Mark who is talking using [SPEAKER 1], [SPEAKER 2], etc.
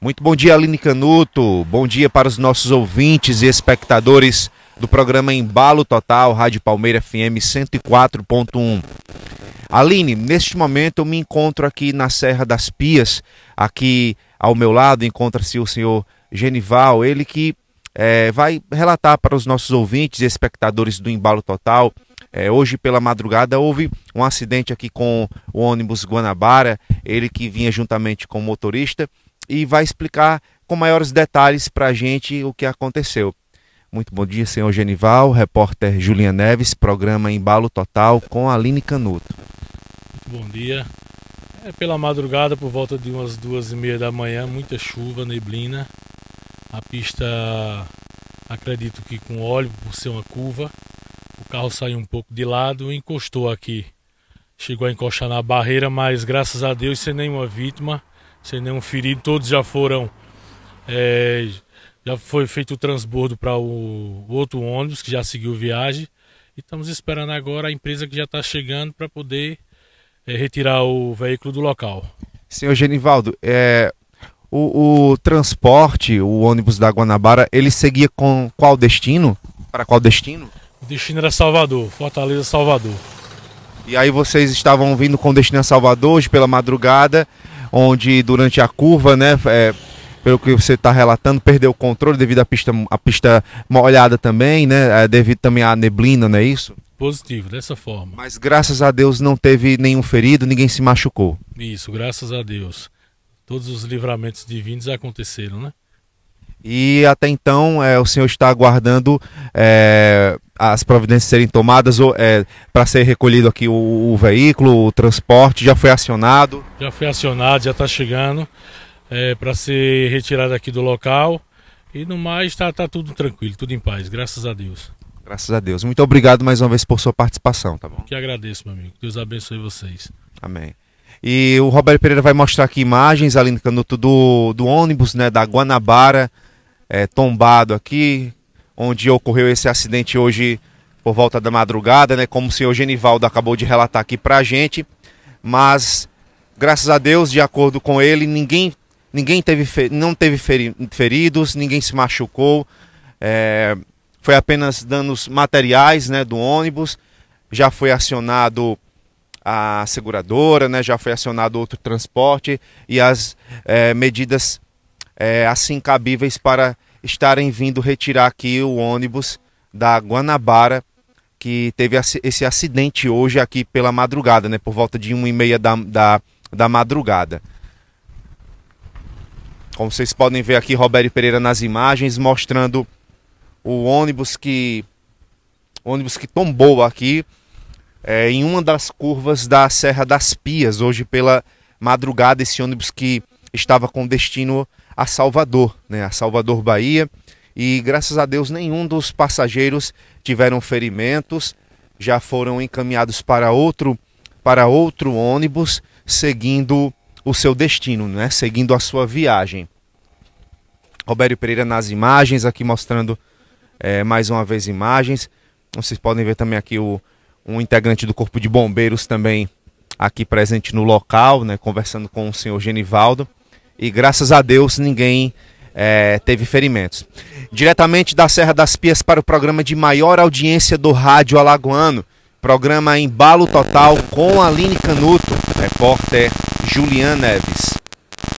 [SPEAKER 1] Muito bom dia, Aline Canuto. Bom dia para os nossos ouvintes e espectadores do programa Embalo Total, Rádio Palmeira FM 104.1. Aline, neste momento eu me encontro aqui na Serra das Pias. Aqui ao meu lado encontra-se o senhor Genival, ele que é, vai relatar para os nossos ouvintes e espectadores do Embalo Total. É, hoje pela madrugada houve um acidente aqui com o ônibus Guanabara, ele que vinha juntamente com o motorista e vai explicar com maiores detalhes para a gente o que aconteceu. Muito bom dia, senhor Genival, repórter Julinha Neves, programa Embalo Total com Aline Canuto.
[SPEAKER 2] Bom dia. É pela madrugada, por volta de umas duas e meia da manhã, muita chuva, neblina. A pista, acredito que com óleo, por ser uma curva, o carro saiu um pouco de lado e encostou aqui. Chegou a encostar na barreira, mas graças a Deus sem nenhuma vítima sem nenhum ferido, todos já foram. É, já foi feito o transbordo para
[SPEAKER 1] o
[SPEAKER 2] outro ônibus que já seguiu viagem. E estamos esperando agora a empresa que já está chegando para poder é, retirar o veículo do local.
[SPEAKER 1] Senhor Genivaldo, é, o, o, transporte, o ônibus da Guanabara, ele seguia com qual destino? Para qual destino?
[SPEAKER 2] O destino era Salvador, Fortaleza, Salvador.
[SPEAKER 1] E aí vocês estavam vindo com destino a Salvador hoje pela madrugada onde durante a curva, né? É, pelo que você está relatando, perdeu o controle devido à pista, à pista molhada também, né? É, devido também à neblina, não é isso?
[SPEAKER 2] Positivo, dessa forma. Mas graças
[SPEAKER 1] a Deus não teve nenhum ferido, ninguém se machucou.
[SPEAKER 2] Isso, graças a Deus. Todos os livramentos divinos aconteceram, né?
[SPEAKER 1] E até então é, o senhor está aguardando é, as providências serem tomadas é, para ser recolhido aqui o, o, veículo, o transporte? Já foi acionado?
[SPEAKER 2] Já foi acionado, já está chegando é, para ser retirado aqui do local. E no mais, está tá tudo tranquilo, tudo em paz, graças a Deus. Graças a Deus. Muito obrigado
[SPEAKER 1] mais uma vez por sua participação, tá bom?
[SPEAKER 2] Que agradeço, meu amigo. Deus abençoe vocês.
[SPEAKER 1] Amém. E o Roberto Pereira vai mostrar aqui imagens ali no canuto do, do ônibus, né, da Guanabara, é, tombado aqui, onde ocorreu esse acidente hoje por volta da madrugada, né? Como o senhor Genivaldo acabou de relatar aqui para a gente, mas graças a Deus, de acordo com ele, ninguém ninguém teve não teve feridos, ninguém se machucou, é, foi apenas danos materiais, né? Do ônibus, já foi acionado a seguradora, né? Já foi acionado outro transporte e as é, medidas é, assim cabíveis para estarem vindo retirar aqui o ônibus da Guanabara, que teve esse acidente hoje aqui pela madrugada, né? Por volta de 1h30 da, da, da madrugada. Como vocês podem ver aqui, Roberto Pereira nas imagens, mostrando o ônibus que. O ônibus que tombou aqui é, em uma das curvas da Serra das Pias, hoje pela madrugada, esse ônibus que estava com destino a Salvador, né, a Salvador Bahia, e graças a Deus nenhum dos passageiros tiveram ferimentos, já foram encaminhados para outro para outro ônibus, seguindo o seu destino, né, seguindo a sua viagem. Roberto Pereira nas imagens, aqui mostrando é, mais uma vez imagens. Vocês podem ver também aqui o, um integrante do Corpo de Bombeiros também aqui presente no local, né, conversando com o senhor Genivaldo e graças a Deus ninguém é, teve ferimentos. Diretamente da Serra das Pias para o programa de maior audiência do Rádio Alagoano, programa Embalo Total com Aline Canuto, repórter Juliana Neves.